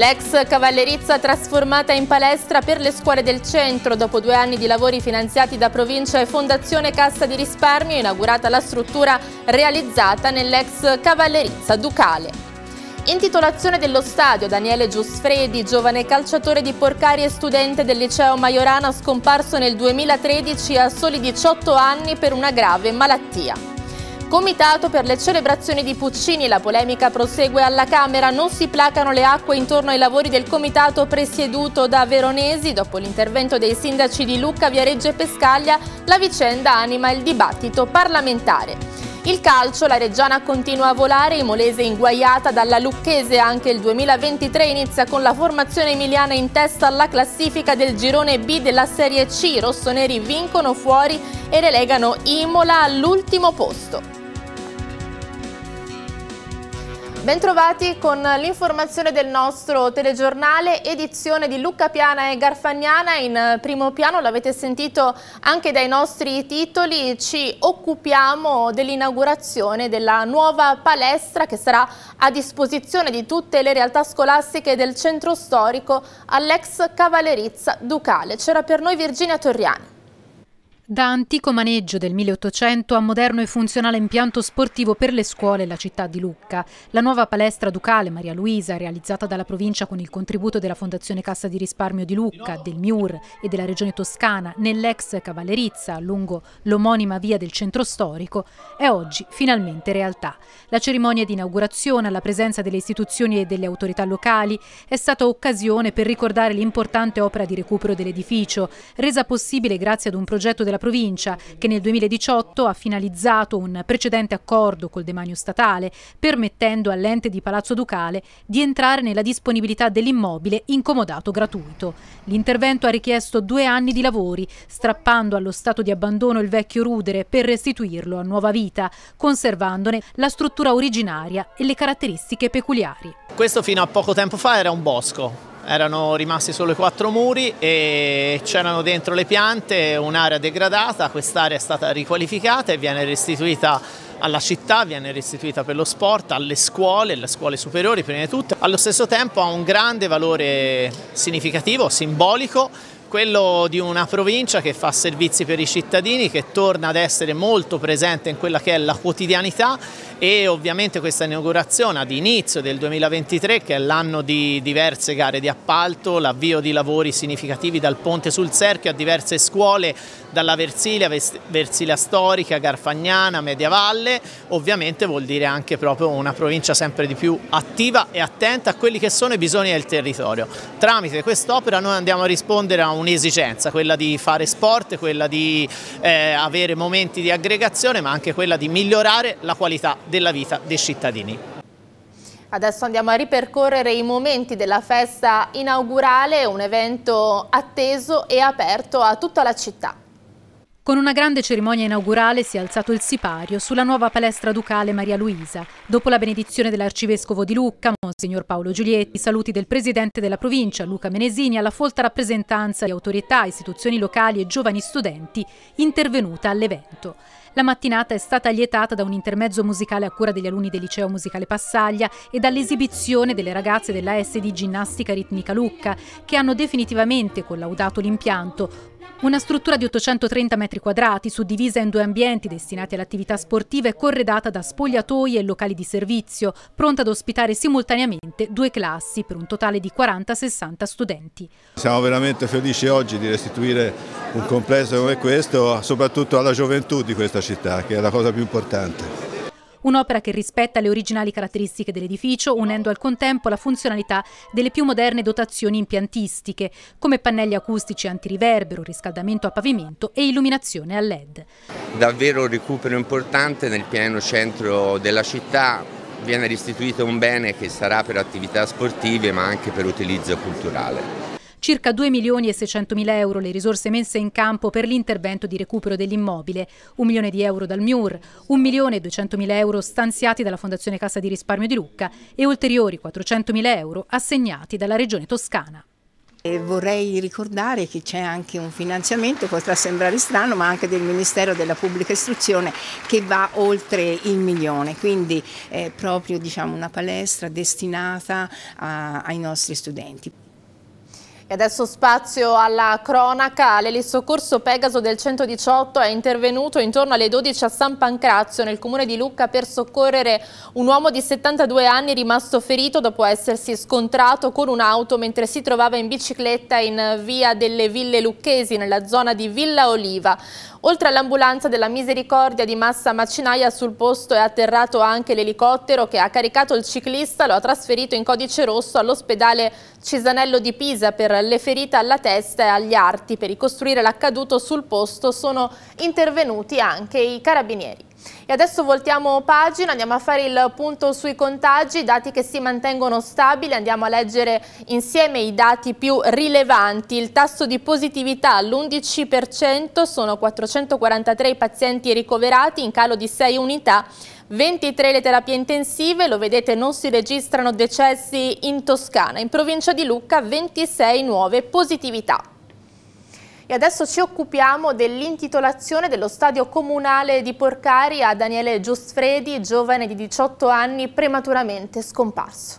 L'ex cavallerizza trasformata in palestra per le scuole del centro. Dopo due anni di lavori finanziati da provincia e fondazione Cassa di Risparmio, inaugurata la struttura realizzata nell'ex cavallerizza ducale. Intitolazione dello stadio Daniele Giusfredi, giovane calciatore di Porcari e studente del liceo Maiorana scomparso nel 2013 a soli 18 anni per una grave malattia. Comitato per le celebrazioni di Puccini, la polemica prosegue alla Camera, non si placano le acque intorno ai lavori del comitato presieduto da Veronesi. Dopo l'intervento dei sindaci di Lucca, Viareggio e Pescaglia, la vicenda anima il dibattito parlamentare. Il calcio, la Reggiana continua a volare, i Molese inguaiata dalla Lucchese, anche il 2023 inizia con la formazione emiliana in testa alla classifica del girone B della Serie C, i rossoneri vincono fuori e relegano Imola all'ultimo posto. Bentrovati con l'informazione del nostro telegiornale, edizione di Lucca Piana e Garfagnana. In eh, primo piano, l'avete sentito anche dai nostri titoli, ci occupiamo dell'inaugurazione della nuova palestra che sarà a disposizione di tutte le realtà scolastiche del centro storico all'ex Cavallerizza Ducale. C'era per noi Virginia Torriani. Da antico maneggio del 1800 a moderno e funzionale impianto sportivo per le scuole e la città di Lucca, la nuova palestra ducale Maria Luisa, realizzata dalla provincia con il contributo della Fondazione Cassa di Risparmio di Lucca, del Miur e della Regione Toscana nell'ex Cavallerizza, lungo l'omonima via del centro storico, è oggi finalmente realtà. La cerimonia di inaugurazione, alla presenza delle istituzioni e delle autorità locali, è stata occasione per ricordare l'importante opera di recupero dell'edificio, resa possibile grazie ad un progetto della provincia che nel 2018 ha finalizzato un precedente accordo col demanio statale permettendo all'ente di Palazzo Ducale di entrare nella disponibilità dell'immobile incomodato gratuito. L'intervento ha richiesto due anni di lavori strappando allo stato di abbandono il vecchio rudere per restituirlo a nuova vita conservandone la struttura originaria e le caratteristiche peculiari. Questo fino a poco tempo fa era un bosco erano rimasti solo i quattro muri e c'erano dentro le piante un'area degradata, quest'area è stata riqualificata e viene restituita alla città, viene restituita per lo sport, alle scuole, alle scuole superiori prima di tutto. Allo stesso tempo ha un grande valore significativo, simbolico, quello di una provincia che fa servizi per i cittadini, che torna ad essere molto presente in quella che è la quotidianità e ovviamente questa inaugurazione ad inizio del 2023 che è l'anno di diverse gare di appalto, l'avvio di lavori significativi dal ponte sul Serchio a diverse scuole dalla Versilia, Versilia Storica, Garfagnana, Mediavalle, ovviamente vuol dire anche proprio una provincia sempre di più attiva e attenta a quelli che sono i bisogni del territorio. Tramite quest'opera noi andiamo a rispondere a un un'esigenza, quella di fare sport, quella di eh, avere momenti di aggregazione, ma anche quella di migliorare la qualità della vita dei cittadini. Adesso andiamo a ripercorrere i momenti della festa inaugurale, un evento atteso e aperto a tutta la città. Con una grande cerimonia inaugurale si è alzato il sipario sulla nuova palestra ducale Maria Luisa. Dopo la benedizione dell'arcivescovo di Lucca, Monsignor Paolo Giulietti, saluti del presidente della provincia, Luca Menesini, alla folta rappresentanza di autorità, istituzioni locali e giovani studenti intervenuta all'evento. La mattinata è stata lietata da un intermezzo musicale a cura degli alunni del liceo musicale Passaglia e dall'esibizione delle ragazze della SD Ginnastica Ritmica Lucca, che hanno definitivamente collaudato l'impianto, una struttura di 830 metri quadrati, suddivisa in due ambienti destinati all'attività sportiva e corredata da spogliatoi e locali di servizio, pronta ad ospitare simultaneamente due classi per un totale di 40-60 studenti. Siamo veramente felici oggi di restituire un complesso come questo, soprattutto alla gioventù di questa città, che è la cosa più importante. Un'opera che rispetta le originali caratteristiche dell'edificio, unendo al contempo la funzionalità delle più moderne dotazioni impiantistiche, come pannelli acustici antiriverbero, riscaldamento a pavimento e illuminazione a LED. Davvero un recupero importante nel pieno centro della città, viene restituito un bene che sarà per attività sportive ma anche per utilizzo culturale circa 2 milioni e 600 mila euro le risorse messe in campo per l'intervento di recupero dell'immobile, 1 milione di euro dal MIUR, 1 milione e 200 mila euro stanziati dalla Fondazione Cassa di Risparmio di Lucca e ulteriori 400 mila euro assegnati dalla Regione Toscana. E vorrei ricordare che c'è anche un finanziamento, potrà sembrare strano, ma anche del Ministero della Pubblica Istruzione che va oltre il milione, quindi è proprio diciamo, una palestra destinata a, ai nostri studenti. E adesso spazio alla cronaca. L'elisoccorso Pegaso del 118 è intervenuto intorno alle 12 a San Pancrazio nel comune di Lucca per soccorrere un uomo di 72 anni rimasto ferito dopo essersi scontrato con un'auto mentre si trovava in bicicletta in via delle Ville Lucchesi nella zona di Villa Oliva. Oltre all'ambulanza della misericordia di Massa Macinaia sul posto è atterrato anche l'elicottero che ha caricato il ciclista, lo ha trasferito in codice rosso all'ospedale Cisanello di Pisa per le ferite alla testa e agli arti. Per ricostruire l'accaduto sul posto sono intervenuti anche i carabinieri. E adesso voltiamo pagina, andiamo a fare il punto sui contagi, dati che si mantengono stabili, andiamo a leggere insieme i dati più rilevanti. Il tasso di positività all'11%, sono 443 i pazienti ricoverati in calo di 6 unità, 23 le terapie intensive, lo vedete non si registrano decessi in Toscana, in provincia di Lucca 26 nuove positività. E adesso ci occupiamo dell'intitolazione dello stadio comunale di Porcari a Daniele Giusfredi, giovane di 18 anni prematuramente scomparso.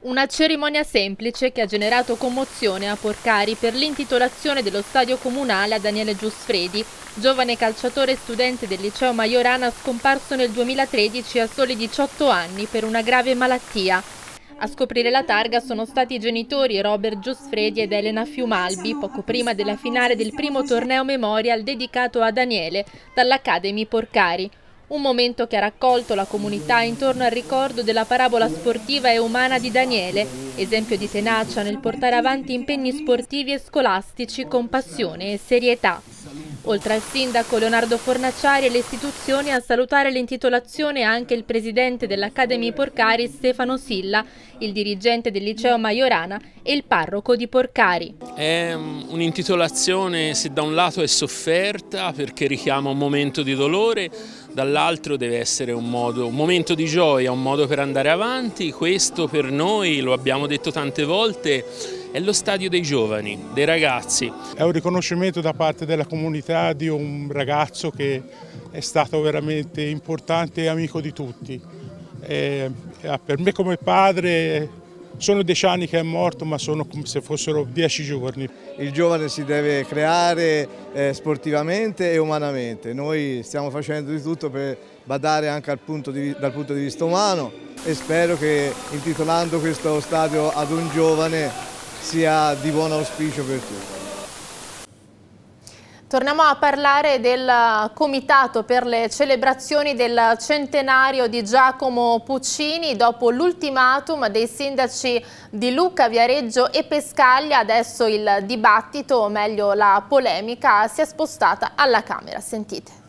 Una cerimonia semplice che ha generato commozione a Porcari per l'intitolazione dello stadio comunale a Daniele Giusfredi, giovane calciatore e studente del liceo Majorana scomparso nel 2013 a soli 18 anni per una grave malattia. A scoprire la targa sono stati i genitori Robert Giusfredi ed Elena Fiumalbi, poco prima della finale del primo torneo memorial dedicato a Daniele dall'Academy Porcari. Un momento che ha raccolto la comunità intorno al ricordo della parabola sportiva e umana di Daniele, esempio di tenacia nel portare avanti impegni sportivi e scolastici con passione e serietà. Oltre al sindaco Leonardo Fornaciari e le istituzioni, a salutare l'intitolazione anche il presidente dell'Academy Porcari Stefano Silla, il dirigente del liceo Maiorana e il parroco di Porcari. È un'intitolazione se da un lato è sofferta perché richiama un momento di dolore, dall'altro deve essere un, modo, un momento di gioia, un modo per andare avanti. Questo per noi, lo abbiamo detto tante volte, è lo stadio dei giovani, dei ragazzi. È un riconoscimento da parte della comunità di un ragazzo che è stato veramente importante e amico di tutti. E ah, per me come padre sono dieci anni che è morto ma sono come se fossero dieci giorni. Il giovane si deve creare eh, sportivamente e umanamente, noi stiamo facendo di tutto per badare anche punto di, dal punto di vista umano e spero che intitolando questo stadio ad un giovane sia di buon auspicio per tutti. Torniamo a parlare del uh, Comitato per le celebrazioni del centenario di Giacomo Puccini. Dopo l'ultimatum dei sindaci di Lucca, Viareggio e Pescaglia, adesso il dibattito, o meglio la polemica, si è spostata alla Camera. Sentite.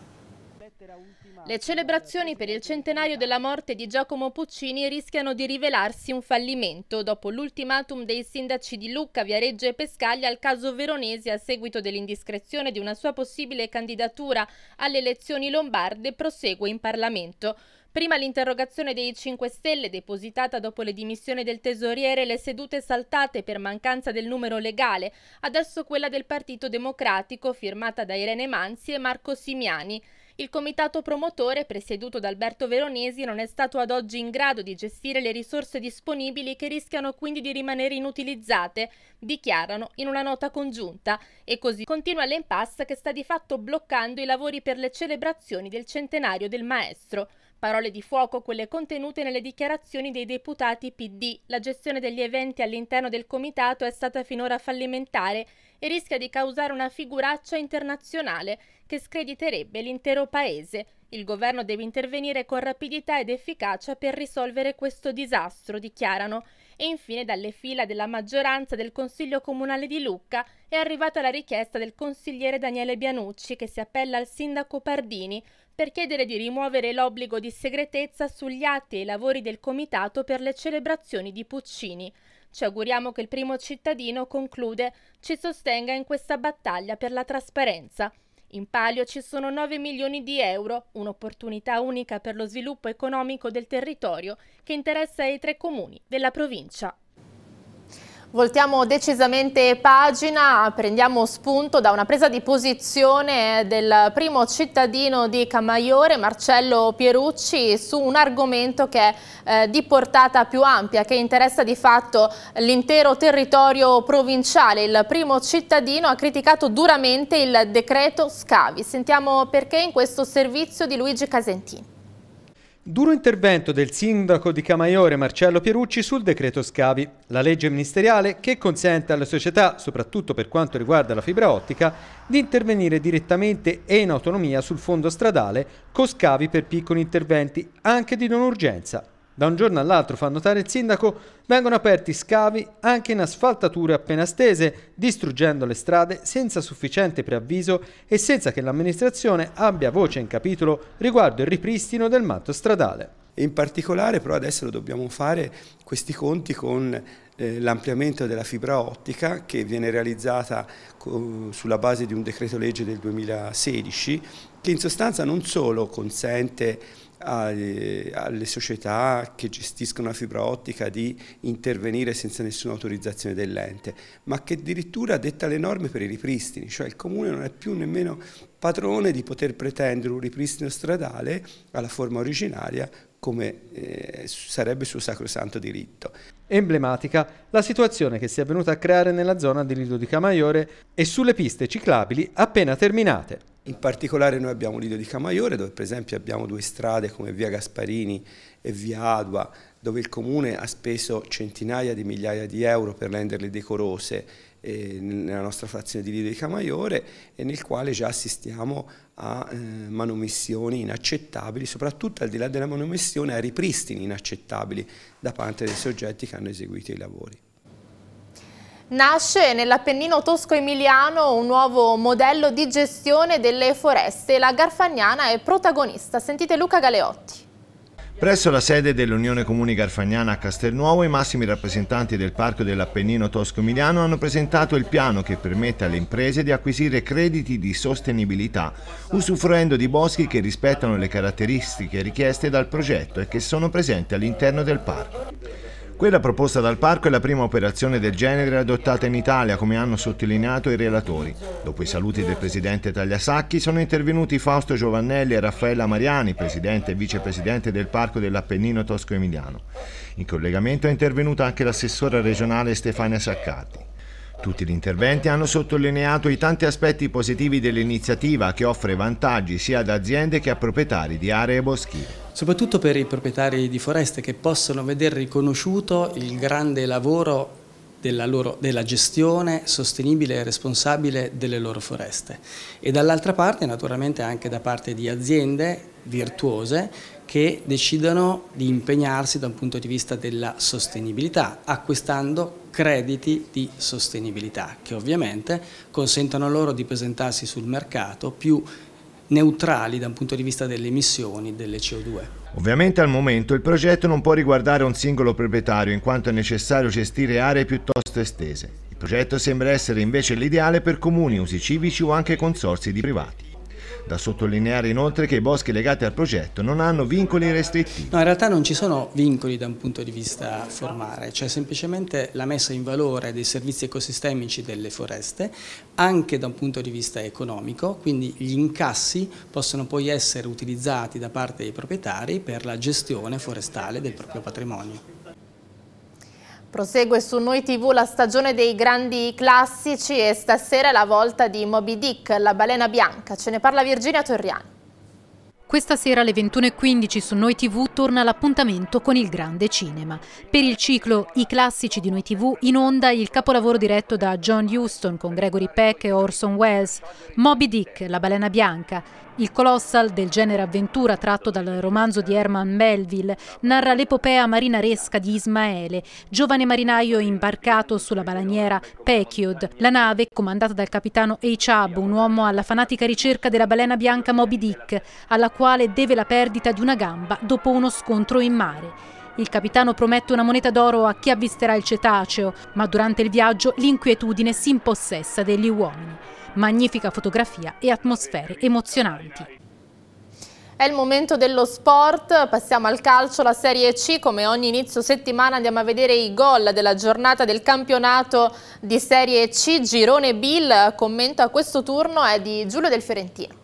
Le celebrazioni per il centenario della morte di Giacomo Puccini rischiano di rivelarsi un fallimento dopo l'ultimatum dei sindaci di Lucca, Viareggio e Pescaglia al caso Veronesi a seguito dell'indiscrezione di una sua possibile candidatura alle elezioni lombarde prosegue in Parlamento. Prima l'interrogazione dei 5 Stelle, depositata dopo le dimissioni del tesoriere e le sedute saltate per mancanza del numero legale, adesso quella del Partito Democratico, firmata da Irene Manzi e Marco Simiani. Il comitato promotore, presieduto da Alberto Veronesi, non è stato ad oggi in grado di gestire le risorse disponibili che rischiano quindi di rimanere inutilizzate, dichiarano in una nota congiunta. E così continua l'impasse che sta di fatto bloccando i lavori per le celebrazioni del centenario del maestro. Parole di fuoco quelle contenute nelle dichiarazioni dei deputati PD. La gestione degli eventi all'interno del comitato è stata finora fallimentare e rischia di causare una figuraccia internazionale che screditerebbe l'intero paese. Il governo deve intervenire con rapidità ed efficacia per risolvere questo disastro, dichiarano. E infine dalle fila della maggioranza del Consiglio Comunale di Lucca è arrivata la richiesta del consigliere Daniele Bianucci che si appella al sindaco Pardini per chiedere di rimuovere l'obbligo di segretezza sugli atti e i lavori del comitato per le celebrazioni di Puccini. Ci auguriamo che il primo cittadino, conclude, ci sostenga in questa battaglia per la trasparenza. In palio ci sono 9 milioni di euro, un'opportunità unica per lo sviluppo economico del territorio che interessa i tre comuni della provincia. Voltiamo decisamente pagina, prendiamo spunto da una presa di posizione del primo cittadino di Camaiore, Marcello Pierucci, su un argomento che è eh, di portata più ampia, che interessa di fatto l'intero territorio provinciale. Il primo cittadino ha criticato duramente il decreto Scavi. Sentiamo perché in questo servizio di Luigi Casentini. Duro intervento del sindaco di Camaiore Marcello Pierucci sul decreto scavi, la legge ministeriale che consente alle società, soprattutto per quanto riguarda la fibra ottica, di intervenire direttamente e in autonomia sul fondo stradale con scavi per piccoli interventi, anche di non urgenza. Da un giorno all'altro, fa notare il sindaco, vengono aperti scavi anche in asfaltature appena stese, distruggendo le strade senza sufficiente preavviso e senza che l'amministrazione abbia voce in capitolo riguardo il ripristino del matto stradale. In particolare però adesso lo dobbiamo fare questi conti con eh, l'ampliamento della fibra ottica che viene realizzata sulla base di un decreto legge del 2016 che in sostanza non solo consente alle, alle società che gestiscono la fibra ottica di intervenire senza nessuna autorizzazione dell'ente, ma che addirittura detta le norme per i ripristini, cioè il comune non è più nemmeno padrone di poter pretendere un ripristino stradale alla forma originaria come eh, sarebbe suo sacrosanto diritto. Emblematica la situazione che si è venuta a creare nella zona di Lido di Camaiore e sulle piste ciclabili appena terminate. In particolare noi abbiamo l'Ido di Camaiore dove per esempio abbiamo due strade come via Gasparini e via Adua dove il comune ha speso centinaia di migliaia di euro per renderle decorose eh, nella nostra frazione di Lido di Camaiore e nel quale già assistiamo a eh, manomissioni inaccettabili, soprattutto al di là della manomissione a ripristini inaccettabili da parte dei soggetti che hanno eseguito i lavori. Nasce nell'Appennino tosco-emiliano un nuovo modello di gestione delle foreste. La Garfagnana è protagonista. Sentite Luca Galeotti. Presso la sede dell'Unione Comuni Garfagnana a Castelnuovo i massimi rappresentanti del Parco dell'Appennino Tosco-Emiliano hanno presentato il piano che permette alle imprese di acquisire crediti di sostenibilità usufruendo di boschi che rispettano le caratteristiche richieste dal progetto e che sono presenti all'interno del parco. Quella proposta dal parco è la prima operazione del genere adottata in Italia, come hanno sottolineato i relatori. Dopo i saluti del presidente Tagliasacchi sono intervenuti Fausto Giovannelli e Raffaella Mariani, presidente e vicepresidente del parco dell'Appennino Tosco-Emiliano. In collegamento è intervenuta anche l'assessora regionale Stefania Saccati. Tutti gli interventi hanno sottolineato i tanti aspetti positivi dell'iniziativa che offre vantaggi sia ad aziende che a proprietari di aree boschive soprattutto per i proprietari di foreste che possono vedere riconosciuto il grande lavoro della, loro, della gestione sostenibile e responsabile delle loro foreste e dall'altra parte naturalmente anche da parte di aziende virtuose che decidono di impegnarsi da un punto di vista della sostenibilità, acquistando crediti di sostenibilità che ovviamente consentono loro di presentarsi sul mercato più neutrali da un punto di vista delle emissioni delle CO2. Ovviamente al momento il progetto non può riguardare un singolo proprietario in quanto è necessario gestire aree piuttosto estese. Il progetto sembra essere invece l'ideale per comuni, usi civici o anche consorsi di privati. Da sottolineare inoltre che i boschi legati al progetto non hanno vincoli restrittivi. No, in realtà non ci sono vincoli da un punto di vista formale, cioè semplicemente la messa in valore dei servizi ecosistemici delle foreste, anche da un punto di vista economico, quindi gli incassi possono poi essere utilizzati da parte dei proprietari per la gestione forestale del proprio patrimonio. Prosegue su Noi TV la stagione dei grandi classici e stasera è la volta di Moby Dick, la balena bianca. Ce ne parla Virginia Torriani. Questa sera alle 21.15 su Noi TV torna l'appuntamento con il grande cinema. Per il ciclo I classici di Noi TV in onda il capolavoro diretto da John Huston con Gregory Peck e Orson Welles, Moby Dick, La balena bianca, il colossal del genere avventura tratto dal romanzo di Herman Melville narra l'epopea marinaresca di Ismaele, giovane marinaio imbarcato sulla balaniera Pechiod, la nave comandata dal capitano Eichab, un uomo alla fanatica ricerca della balena bianca Moby Dick, alla quale quale deve la perdita di una gamba dopo uno scontro in mare. Il capitano promette una moneta d'oro a chi avvisterà il cetaceo, ma durante il viaggio l'inquietudine si impossessa degli uomini. Magnifica fotografia e atmosfere emozionanti. È il momento dello sport, passiamo al calcio, la Serie C, come ogni inizio settimana andiamo a vedere i gol della giornata del campionato di Serie C, Girone Bill, commento a questo turno è di Giulio Del Ferentino.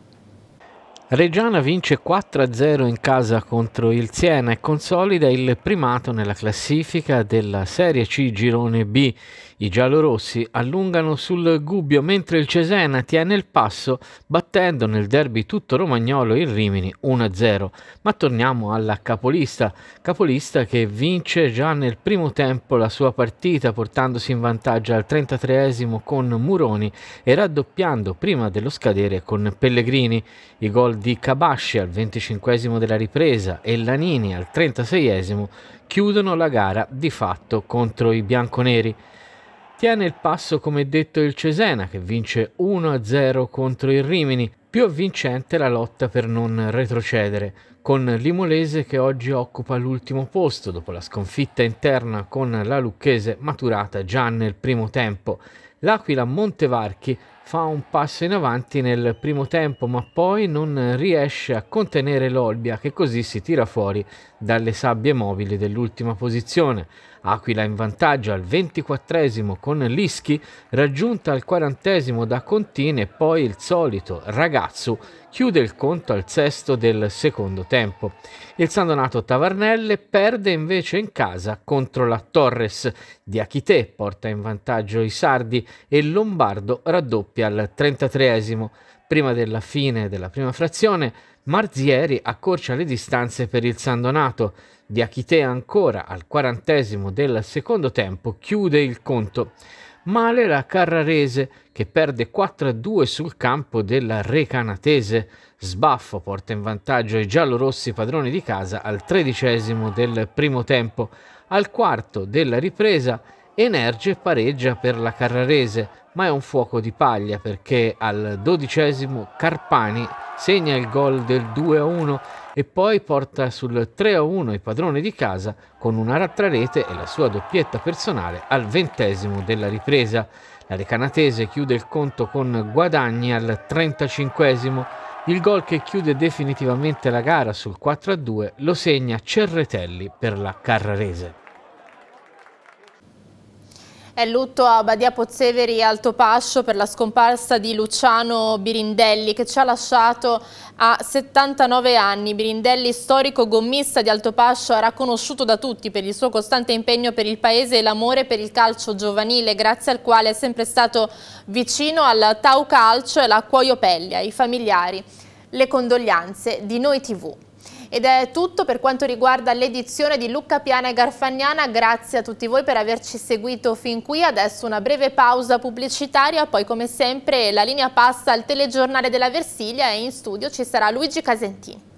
Reggiana vince 4-0 in casa contro il Siena e consolida il primato nella classifica della Serie C Girone B. I giallorossi allungano sul Gubbio mentre il Cesena tiene il passo battendo nel derby tutto romagnolo il Rimini 1-0. Ma torniamo alla capolista, capolista che vince già nel primo tempo la sua partita portandosi in vantaggio al 33esimo con Muroni e raddoppiando prima dello scadere con Pellegrini. I gol di Cabasci al 25esimo della ripresa e Lanini al 36esimo chiudono la gara di fatto contro i bianconeri. Tiene il passo come detto il Cesena che vince 1-0 contro il Rimini, più vincente la lotta per non retrocedere, con l'Imolese che oggi occupa l'ultimo posto dopo la sconfitta interna con la Lucchese maturata già nel primo tempo. L'Aquila Montevarchi fa un passo in avanti nel primo tempo ma poi non riesce a contenere l'Olbia che così si tira fuori dalle sabbie mobili dell'ultima posizione. Aquila in vantaggio al 24 con Lischi, raggiunta al 40 da Contine e poi il solito Ragazzu chiude il conto al sesto del secondo tempo. Il San Donato Tavarnelle perde invece in casa contro la Torres. di Diachite porta in vantaggio i sardi e Lombardo raddoppia minuti al 33 prima della fine della prima frazione, Marzieri accorcia le distanze per il San Donato. Diachite ancora al 40esimo del secondo tempo chiude il conto. Male la Carrarese che perde 4-2 sul campo della Recanatese. Sbaffo porta in vantaggio i giallorossi padroni di casa al tredicesimo del primo tempo. Al quarto della ripresa Energe pareggia per la Carrarese ma è un fuoco di paglia perché al dodicesimo Carpani segna il gol del 2-1 e poi porta sul 3-1 i padroni di casa con una rattrarete e la sua doppietta personale al ventesimo della ripresa. La recanatese chiude il conto con guadagni al 35 Il gol che chiude definitivamente la gara sul 4-2 lo segna Cerretelli per la Carrarese. È lutto a Badia Pozzeveri Alto Pascio per la scomparsa di Luciano Birindelli che ci ha lasciato a 79 anni. Birindelli, storico gommista di Alto Pascio, era conosciuto da tutti per il suo costante impegno per il paese e l'amore per il calcio giovanile, grazie al quale è sempre stato vicino al Tau Calcio e alla Cuoio Peglia, i familiari. Le condoglianze di Noi TV. Ed è tutto per quanto riguarda l'edizione di Lucca Piana e Garfagnana, grazie a tutti voi per averci seguito fin qui, adesso una breve pausa pubblicitaria, poi come sempre la linea passa al telegiornale della Versilia e in studio ci sarà Luigi Casentini.